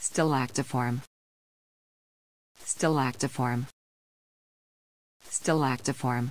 Stalactiform. Stalactiform. Stalactiform.